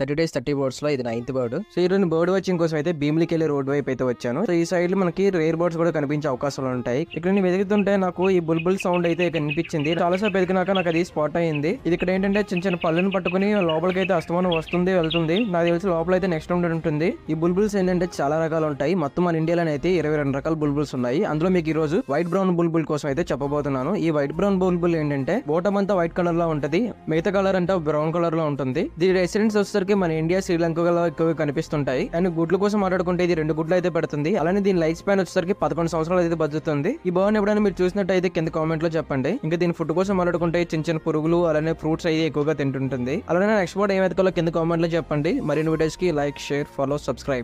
thirty days thirty birds లో ఇది ninth bird so ఈ రెండు బర్డ్ వాచింగ్ కోసం అయితే భీమిలికి వెళ్ళి రోడ్ వైపు అయితే వచ్చాను సో ఈ సైడ్ మనకి రేర్ బర్డ్స్ కూడా కనిపించే అవకాశాలు ఉంటాయి ఇక్కడ నేను వెతుకుతుంటే నాకు ఈ బుల్బుల్ సౌండ్ అయితే కనిపించింది చాలాసేపు వెతికినాక నాకు అది స్పాట్ అయింది ఇది ఇక్కడ ఏంటంటే చిన్న చిన్న పళ్ళను పట్టుకుని లోపలికి అయితే అస్తమానం వస్తుంది వెళ్తుంది నాకు తెలిసి లోపల అయితే నెక్స్ట్ రౌండ్ ఉంటుంది ఈ బుల్బుల్స్ ఏంటంటే చాలా రకాలు ఉంటాయి మొత్తం మన ఇండియాలో అయితే ఇరవై రెండు రకాల బుల్బుల్స్ ఉన్నాయి అందులో మీకు ఈ రోజు వైట్ బ్రౌన్ బుల్బుల్ కోసం అయితే చెప్పబోతున్నాను ఈ వైట్ బ్రౌన్ బుల్బుల్ ఏంటంటే బోటమ్ అంతా వైట్ కలర్ లో ఉంటది మిగతా కలర్ అంటే బ్రౌన్ కలర్ లో ఉంటుంది దీని రెసిడెన్స్ వస్తారు వరకు మన ఇండియా శ్రీలంకలో ఎక్కువగా కనిపిస్తుంటాయి అండ్ గుడ్ల కోసం మాట్లాడుకుంటే ఇది రెండు గుడ్లు అయితే పెడుతుంది అలానే దీని లైఫ్ స్పాన్ వచ్చేసరికి పదకొండు సంవత్సరాలు అయితే బతుకుతుంది ఈ బర్న్ ఎప్పుడైనా మీరు చూసినట్టయితే కింద కామెంట్ లో చెప్పండి ఇంకా దీని ఫుడ్ కోసం మాట్లాడుకుంటే చిన్న చిన్న పురుగులు అలానే ఫ్రూట్స్ అయితే ఎక్కువగా తింటుంటుంది అలానే నెక్స్ట్ బోర్డు ఏమైతే కింద కామెంట్ లో చెప్పండి మరిన్ని వీడియోస్ కి లైక్ షేర్ ఫాలో సబ్స్క్రైబ్